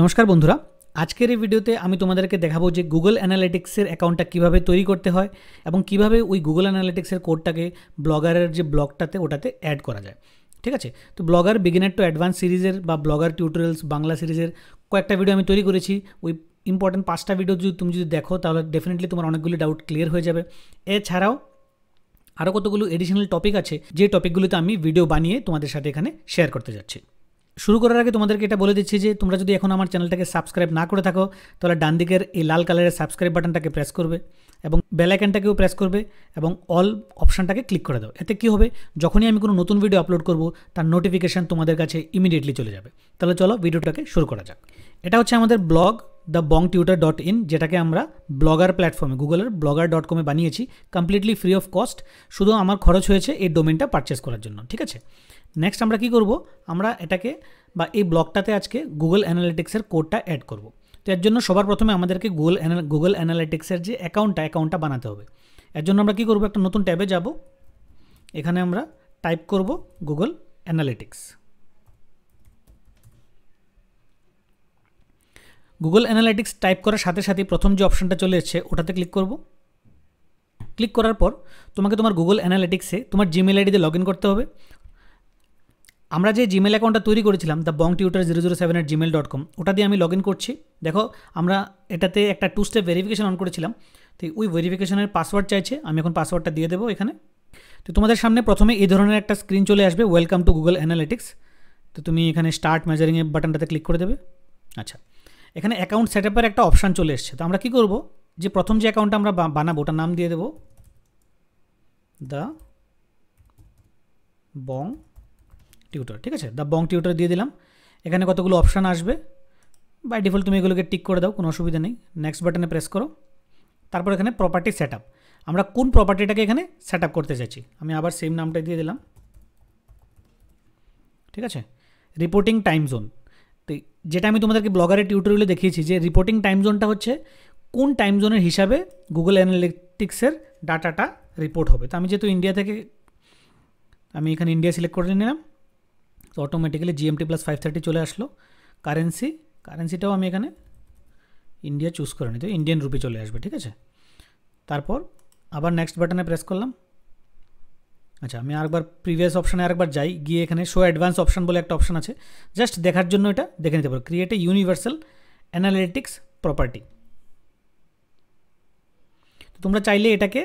নমস্কার বন্ধুরা আজকের এই ভিডিওতে আমি তোমাদেরকে দেখাবো যে গুগল অ্যানালিটিক্সের অ্যাকাউন্টটা কিভাবে তৈরি করতে হয় এবং কিভাবে ওই গুগল অ্যানালিটিক্সের কোডটাকে ব্লগারের যে ব্লগটাতে ওটাতে অ্যাড করা যায় ঠিক আছে তো ব্লগার বিগিনার টু অ্যাডভান্স সিরিজের বা ব্লগার টিউটোরিয়ালস বাংলা সিরিজের কয়েকটা ভিডিও আমি তৈরি করেছি ওই ইম্পর্টেন্ট পাঁচটা ভিডিও যদি তুমি যদি দেখো তাহলে ডেফিনেটলি তোমার অনেকগুলি ডাউট ক্লিয়ার হয়ে যাবে এছাড়াও আরও কতগুলো এডিশনাল টপিক আছে যে টপিকগুলোতে আমি ভিডিও বানিয়ে তোমাদের সাথে এখানে শেয়ার করতে যাচ্ছি শুরু করার আগে তোমাদেরকে এটা বলে দিচ্ছি যে তোমরা যদি এখন আমার চ্যানেলটাকে সাবস্ক্রাইব না করে থাকো তাহলে ডান দিকের এই লাল কালারের সাবস্ক্রাইব বাটনটাকে প্রেস করবে এবং বেলাইকানটাকেও প্রেস করবে এবং অল অপশানটাকে ক্লিক করে দাও এতে কি হবে যখনই আমি কোনো নতুন ভিডিও আপলোড করব তার নোটিফিকেশান তোমাদের কাছে ইমিডিয়েটলি চলে যাবে তাহলে চলো ভিডিওটাকে শুরু করা যাক এটা হচ্ছে আমাদের blog the bong tutor dot in যেটাকে আমরা ব্লগার প্ল্যাটফর্মে গুগলের ব্লগার ডট কমে বানিয়েছি কমপ্লিটলি ফ্রি অফ কস্ট শুধু আমার খরচ হয়েছে এই ডোমেনটা পারচেস করার জন্য ঠিক আছে নেক্সট আমরা কি করব আমরা এটাকে বা এই ব্লকটাতে আজকে গুগল অ্যানালিটিক্সের কোডটা অ্যাড করব তো এর জন্য সবার প্রথমে আমাদেরকে গুগল গুগল অ্যানালিটিক্সের যে অ্যাকাউন্টটা অ্যাকাউন্টটা বানাতে হবে এর জন্য আমরা কি করব একটা নতুন ট্যাবে যাব এখানে আমরা টাইপ করব Google analytics Google analytics type করার সাথে সাথে প্রথম যে অপশানটা চলে এসছে ওটাতে ক্লিক করব ক্লিক করার পর তোমাকে তোমার গুগল অ্যানালিটিক্সে তোমার জিমেল আইডিতে লগ করতে হবে আমরা যে জিমেল অ্যাকাউন্টটা তৈরি করেছিলাম the bong tutor zero zero seven at Gmail dot com ওটা দিয়ে আমি লগ ইন করছি দেখো আমরা এটাতে একটা টু স্টেপ ভেরিফিকেশান অন করেছিলাম তো ওই ভেরিফিকেশানের পাসওয়ার্ড চাইছে আমি এখন পাসওয়ার্ডটা দিয়ে দেবো এখানে তো তোমাদের সামনে প্রথমে এই ধরনের একটা স্ক্রিন চলে আসবে ওয়েলকাম টু গুগল অ্যানালিটিক্স তো তুমি এখানে স্টার্ট মেজারিংয়ের বাটনটাতে ক্লিক করে দেবে আচ্ছা এখানে অ্যাকাউন্ট সেট আপের একটা অপশান চলে এসছে তো আমরা কী করবো যে প্রথম যে অ্যাকাউন্টটা আমরা বানাবো ওটার নাম দিয়ে দেবো দ্য বং টিউটার ঠিক আছে দ্য বং টিউটার দিয়ে দিলাম এখানে কতগুলো অপশান আসবে বাই ডিফল্ট তুমি এগুলোকে টিক করে দাও কোনো অসুবিধা নেই নেক্সট বাটনে প্রেস করো তারপর এখানে প্রপার্টি সেট আমরা কোন প্রপার্টিটাকে এখানে সেট করতে চাইছি আমি আবার সেম নামটা দিয়ে দিলাম ঠিক আছে রিপোর্টিং টাইম জোন তো যেটা আমি তোমাদেরকে ব্লগারের টিউটোরিয়ালে দেখিয়েছি যে রিপোর্টিং টাইম জোনটা হচ্ছে কোন টাইম জোনের হিসাবে গুগল অ্যানালিটিক্সের ডাটাটা রিপোর্ট হবে তো আমি যেহেতু ইন্ডিয়া থেকে আমি এখানে ইন্ডিয়া সিলেক্ট করে নিলাম তো automatically GMT plus five thirty চলে আসলো কারেন্সি কারেন্সিটাও আমি এখানে ইন্ডিয়া চুজ করে নিই তো ইন্ডিয়ান রুপি চলে আসবে ঠিক আছে তারপর আবার নেক্সট বাটনে প্রেস করলাম আচ্ছা আমি আরেকবার প্রিভিয়াস অপশানে আরেকবার যাই গিয়ে এখানে শো অ্যাডভান্স অপশান বলে একটা অপশান আছে জাস্ট দেখার জন্য এটা দেখে নিতে পারো create a universal analytics property তোমরা চাইলে এটাকে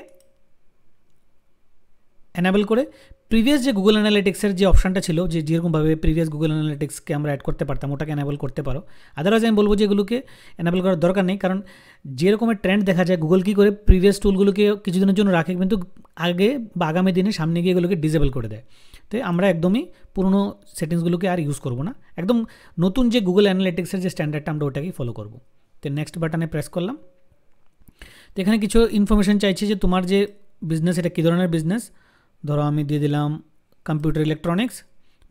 অ্যানাবেল করে প্রিভিয়াস যে গুগল অ্যানালিটিক্সের যে অপশানটা ছিল যে যেরকমভাবে প্রিভিয়াস গুগল অ্যানালিটিক্সকে আমরা অ্যাড করতে পারতাম ওটাকে অ্যানাবেল করতে পারো আদারওয়াইজ আমি বলবো যে এগুলোকে অ্যানাবেল করার দরকার নেই কারণ যেরকমের ট্রেন্ড দেখা যায় গুগল কী করে প্রিভিয়াস টুলগুলোকে কিছুদিনের জন্য রাখে কিন্তু আগে বা আগামী দিনে সামনে গিয়ে এগুলোকে ডিজেবল করে দেয় তো আমরা একদমই পুরনো সেটিংসগুলোকে আর ইউজ করবো না একদম নতুন যে গুগল অ্যানালিটিক্সের যে স্ট্যান্ডার্ডটা আমরা ওটাকেই ফলো করবো তো নেক্সট বাটনে প্রেস করলাম তো এখানে কিছু ইনফরমেশন চাইছে যে তোমার যে বিজনেস এটা কী ধরনের বিজনেস ধরো আমি দিয়ে দিলাম কম্পিউটার ইলেকট্রনিক্স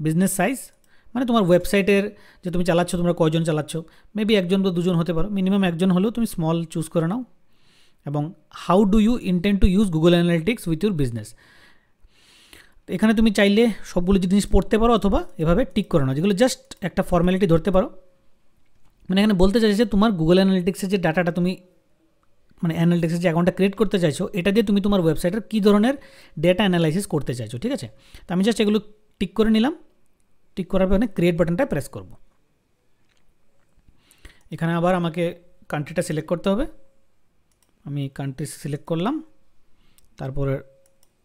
বিজনেস সাইজ মানে তোমার ওয়েবসাইটের যে তুমি চালাচ্ছ তোমরা কয়জন চালাচ্ছ মেবি একজন বা দুজন হতে পারো মিনিমাম একজন হলেও তুমি স্মল চুজ করে নাও এবং how do you intend to use Google analytics with your business এখানে তুমি চাইলে সবগুলো জিনিস পড়তে পারো অথবা এভাবে টিক করে নাও যেগুলো জাস্ট একটা ফর্ম্যালিটি ধরতে পারো মানে এখানে বলতে চাইছে যে তোমার গুগল অ্যানালিটিক্সের যে ডাটাটা তুমি মানে অ্যানালিটিক্সের যে অ্যাকাউন্টটা ক্রিয়েট করতে চাইছো এটা দিয়ে তুমি তোমার ওয়েবসাইটের কী ধরনের ডেটা অ্যানালাইসিস করতে চাইছো ঠিক আছে তো আমি জাস্ট এগুলো টিক করে নিলাম টিক করার পরে ক্রিয়েট বাটনটা প্রেস করব এখানে আবার আমাকে কান্ট্রিটা সিলেক্ট করতে হবে আমি কান্ট্রি সিলেক্ট করলাম তারপরে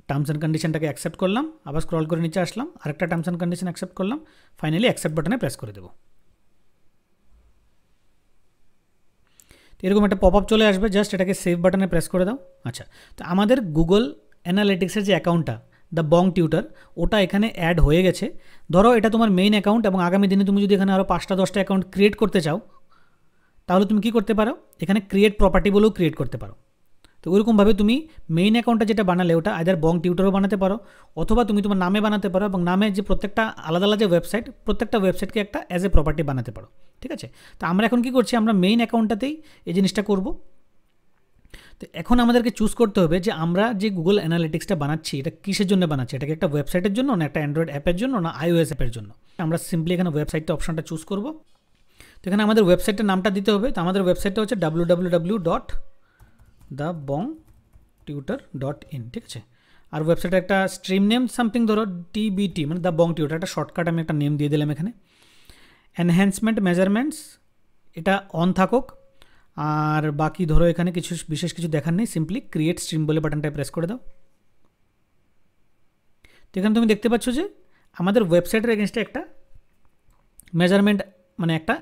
টার্মস অ্যান্ড কন্ডিশনটাকে অ্যাকসেপ্ট করলাম আবার স্ক্রল করে নিচে আসলাম আরেকটা টার্মস অ্যান্ড কন্ডিশন অ্যাকসেপ্ট করলাম ফাইনালি অ্যাকসেপ্ট বাটনে প্রেস করে দেবো এরকম একটা পপ আপ চলে আসবে জাস্ট এটাকে সেভ বাটনে প্রেস করে দাও আচ্ছা তো আমাদের গুগল অ্যানালিটিক্সের যে অ্যাকাউন্টটা দ্য বং টিউটার ওটা এখানে অ্যাড হয়ে গেছে ধরো এটা তোমার মেইন অ্যাকাউন্ট এবং আগামী দিনে তুমি যদি এখানে আরও পাঁচটা দশটা অ্যাকাউন্ট ক্রিয়েট করতে চাও তাহলে তুমি কি করতে পারো এখানে ক্রিয়েট প্রপার্টি বলেও ক্রিয়েট করতে পারো তো ওইরকমভাবে তুমি মেইন অ্যাকাউন্টটা যেটা বানালে ওটা আদার বং টিউটারও বানাতে পারো অথবা তুমি তোমার নামে বানাতে পারো এবং নামে যে প্রত্যেকটা আলাদা আলাদা যে ওয়েবসাইট প্রত্যেকটা ওয়েবসাইটকে একটা অ্যাজ এ প্রপার্টি বানাতে পারো ঠিক আছে তো আমরা এখন কি করছি আমরা মেইন অ্যাকাউন্টটাতেই এই জিনিসটা করব তো এখন আমাদেরকে চুজ করতে হবে যে আমরা যে গুগল অ্যানালিটিক্সটা বানাচ্ছি এটা কিসের জন্য বানাচ্ছি এটাকে একটা ওয়েবসাইটের জন্য না একটা অ্যান্ড্রয়েড অ্যাপের জন্য না আইওএস অ্যাপের জন্য আমরা সিম্পলি এখানে ওয়েবসাইটটা অপশনটা চুজ করব তো এখানে আমাদের ওয়েবসাইটের নামটা দিতে হবে তো আমাদের ওয়েবসাইটটা হচ্ছে W W W dot thebongtwtter.in ঠিক আছে আর ওয়েবসাইট একটা স্ট্রিম নেম সামথিং ধরো dtbt মানে thebongtwtter একটা শর্টকাট আমি একটা নাম দিয়ে দিলাম এখানে এনহ্যান্সমেন্ট মেজারমেন্টস এটা অন থাকক আর বাকি ধরো এখানে কিছু বিশেষ কিছু দেখার নাই सिंपली क्रिएट স্ট্রিম বলে বাটনটা প্রেস করে দাও দেখেন তুমি দেখতে পাচ্ছো যে আমাদের ওয়েবসাইটের এগেইনস্টে একটা মেজারমেন্ট মানে একটা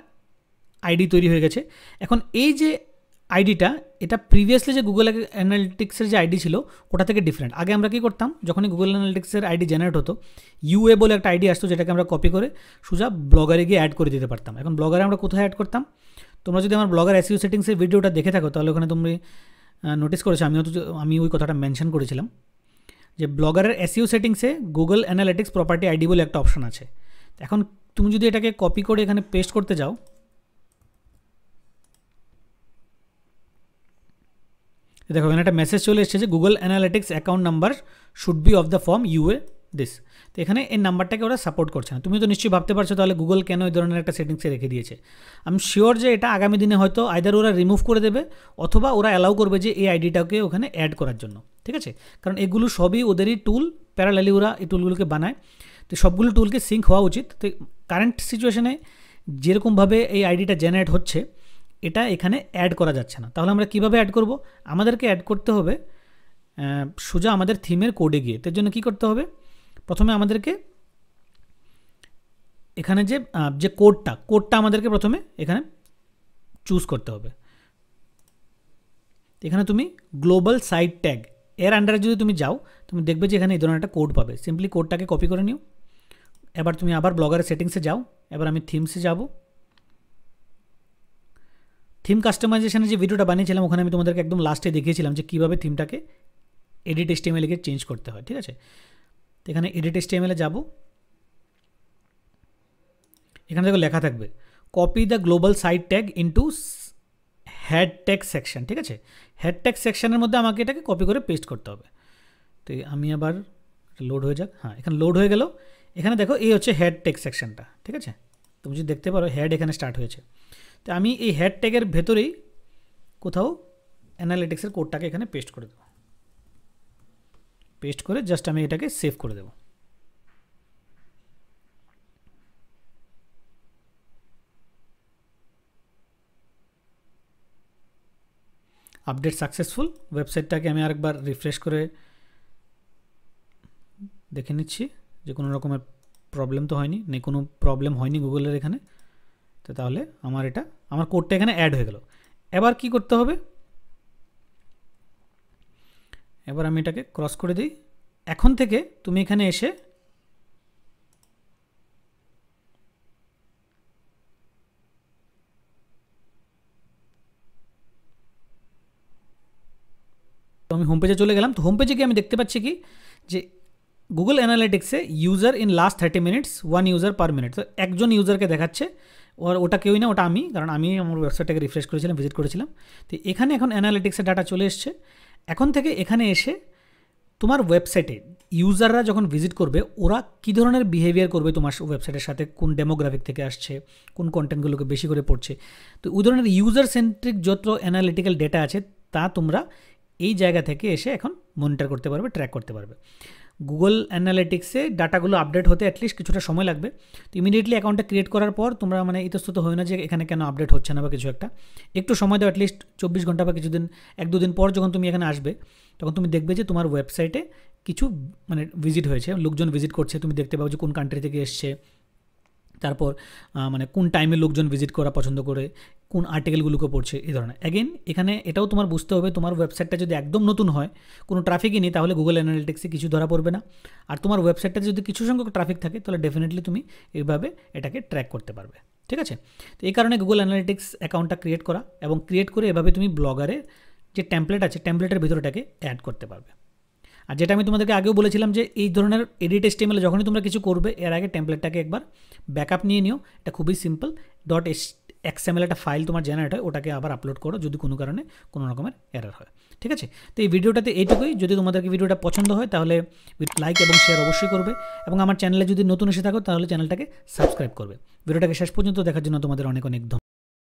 আইডি তৈরি হয়ে গেছে এখন এই যে আইডিটা এটা প্রিভিয়াসলি যে গুগল অ্যানালিটিক্সের যে আইডি ছিল ওটা থেকে ডিফারেন্ট আগে আমরা কী করতাম যখনই গুগল অ্যানালিটিক্সের আইডি জেনারেট হতো ইউএ বলে একটা আইডি আসতো যেটাকে আমরা কপি করে সোজা ব্লগারে গিয়ে অ্যাড করে দিতে পারতাম এখন ব্লগারে আমরা কোথায় অ্যাড করতাম তোমরা যদি আমার ব্লগার এসিউ সেটিংসের ভিডিওটা দেখে থাকো তাহলে ওখানে তুমি নোটিস করেছো আমি হয়তো আমি ওই কথাটা মেনশন করেছিলাম যে ব্লগারের এসিও সেটিংসে গুগল অ্যানালিটিক্স প্রপার্টি আইডি বলে একটা অপশন আছে এখন তুমি যদি এটাকে কপি করে এখানে পেস্ট করতে যাও দেখো এখানে একটা মেসেজ চলে এসেছে যে Google analytics account number should be of the form UA this তো এখানে এই নাম্বারটাকে ওরা সাপোর্ট করছে না তুমি তো নিশ্চয়ই ভাবতে পারছো তাহলে গুগল কেন এই ধরনের একটা সেটিংসে রেখে দিয়েছে আমি শিওর যে এটা আগামী দিনে হয়তো আইদার ওরা রিমুভ করে দেবে অথবা ওরা অ্যালাউ করবে যে এই আইডিটাকে ওখানে অ্যাড করার জন্য ঠিক আছে কারণ এগুলো সবই ওদেরই টুল প্যারালালি ওরা এই টুলগুলোকে বানায় তো সবগুলো টুলকে সিঙ্ক হওয়া উচিত তো কারেন্ট সিচুয়েশানে যেরকমভাবে এই আইডিটা জেনারেট হচ্ছে এটা এখানে অ্যাড করা যাচ্ছে না তাহলে আমরা কিভাবে অ্যাড করব আমাদেরকে অ্যাড করতে হবে সোজা আমাদের থিমের কোডে গিয়ে তার জন্য কি করতে হবে প্রথমে আমাদেরকে এখানে যে যে কোডটা কোডটা আমাদেরকে প্রথমে এখানে চুজ করতে হবে এখানে তুমি গ্লোবাল সাইট ট্যাগ এর আন্ডারে যদি তুমি যাও তুমি দেখবে যে এখানে এই ধরনের একটা কোড পাবে সিম্পলি কোডটাকে কপি করে নিও এবার তুমি আবার ব্লগারের সেটিংসে যাও এবার আমি থিমসে যাবো থিম কাস্টমাইজেশনের যে ভিডিওটা বানিয়েছিলাম ওখানে আমি তোমাদেরকে একদম লাস্টে দেখিয়েছিলাম যে কীভাবে থিমটাকে এডিট এস্টিএমএ লিখে চেঞ্জ করতে হয় ঠিক আছে তো এখানে এডিট এস্টিএমএলে যাব এখানে দেখো লেখা থাকবে copy the global site tag into head tag section ঠিক আছে হ্যাড ট্যাগ সেকশনের মধ্যে আমাকে এটাকে কপি করে পেস্ট করতে হবে তো আমি আবার লোড হয়ে যাক হ্যাঁ এখানে লোড হয়ে গেল এখানে দেখো এই হচ্ছে হ্যাড ট্যাগ সেকশনটা ঠিক আছে তুমি যদি দেখতে পারো হ্যাড এখানে স্টার্ট হয়েছে তো আমি এই হ্যাড ট্যাগের ভেতরেই কোথাও অ্যানালিটিক্সের কোডটাকে এখানে পেস্ট করে দেবো পেস্ট করে জাস্ট আমি এটাকে সেভ করে দেবো আপডেট সাকসেসফুল ওয়েবসাইটটাকে আমি আরেকবার রিফ্রেশ করে দেখে নিচ্ছি যে কোনো রকমের প্রবলেম তো হয়নি নেই কোনো প্রবলেম হয়নি গুগলের এখানে তো তাহলে আমার এটা আমার কোডটা এখানে অ্যাড হয়ে গেল এবার কি করতে হবে এবার আমি এটাকে ক্রস করে দিই এখন থেকে তুমি এখানে এসে তো আমি হোম পেজে চলে গেলাম তো হোম পেজে গিয়ে আমি দেখতে পাচ্ছি কি যে গুগল অ্যানালিটিক্সে user in last thirty minutes one user per minute তো একজন ইউজারকে দেখাচ্ছে ওর ওটা কেউই না ওটা আমি কারণ আমি আমার ওয়েবসাইটটাকে রিফ্রেশ করেছিলাম ভিজিট করেছিলাম তো এখানে এখন অ্যানালিটিক্সের ডাটা চলে এসছে এখন থেকে এখানে এসে তোমার ওয়েবসাইটে ইউজাররা যখন ভিজিট করবে ওরা কী ধরনের বিহেভিয়ার করবে তোমার ওয়েবসাইটের সাথে কোন ডেমোগ্রাফিক থেকে আসছে কোন কন্টেন্টগুলোকে বেশি করে পড়ছে তো ওই ধরনের ইউজার সেন্ট্রিক যত অ্যানালিটিক্যাল ডেটা আছে তা তোমরা এই জায়গা থেকে এসে এখন মনিটর করতে পারবে ট্র্যাক করতে পারবে গুগল অ্যানালিটিক্সে ডাটাগুলো আপডেট হতে অ্যাটলিস্ট কিছুটা সময় লাগবে তো ইমিডিয়েটলি অ্যাকাউন্টটা ক্রিয়েট করার পর তোমরা মানে ইতস্তত হয় না যে এখানে কেন আপডেট হচ্ছে না বা কিছু একটা একটু সময় দাও অ্যাটলিস্ট চব্বিশ ঘন্টা বা কিছুদিন এক দুদিন পর যখন তুমি এখানে আসবে তখন তুমি দেখবে যে তোমার ওয়েবসাইটে কিছু মানে ভিজিট হয়েছে লোকজন ভিজিট করছে তুমি দেখতে পাবো যে কোন কান্ট্রি থেকে এসছে তারপর মানে কোন টাইমে লোকজন ভিজিট করা পছন্দ করে কোন আর্টিকেলগুলোকে পড়ছে এই ধরনের অ্যাগেন এখানে এটাও তোমার বুঝতে হবে তোমার ওয়েবসাইটটা যদি একদম নতুন হয় কোনো ট্রাফিকই নেই তাহলে গুগল অ্যানালিটিক্সে কিছু ধরা পড়বে না আর তোমার ওয়েবসাইটটা যদি কিছু সংখ্যক ট্রাফিক থাকে তাহলে ডেফিনেটলি তুমি এইভাবে এটাকে ট্র্যাক করতে পারবে ঠিক আছে তো এই কারণে গুগল অ্যানালিটিক্স অ্যাকাউন্টটা ক্রিয়েট করা এবং ক্রিয়েট করে এভাবে তুমি ব্লগারে যে ট্যাম্পলেট আছে ট্যাম্পলেটের ভিতরটাকে অ্যাড করতে পারবে আর যেটা আমি তোমাদেরকে আগেও বলেছিলাম যে এই ধরনের এডিট এস্টিমেলে যখনই তোমরা কিছু করবে এর আগে টেমপ্লেটটাকে একবার ব্যাকআপ নিয়ে নিও এটা খুবই সিম্পল ডট এস এক্সএমএল একটা ফাইল তোমার জেনারেট হয় ওটাকে আবার আপলোড করো যদি কোনো কারণে কোনো রকমের এরার হয় ঠিক আছে তো এই ভিডিওটাতে এইটুকুই যদি তোমাদেরকে ভিডিওটা পছন্দ হয় তাহলে লাইক এবং শেয়ার অবশ্যই করবে এবং আমার চ্যানেলে যদি নতুন এসে থাকো তাহলে চ্যানেলটাকে সাবস্ক্রাইব করবে ভিডিওটাকে শেষ পর্যন্ত দেখার জন্য তোমাদের অনেক অনেক ধন্যবাদ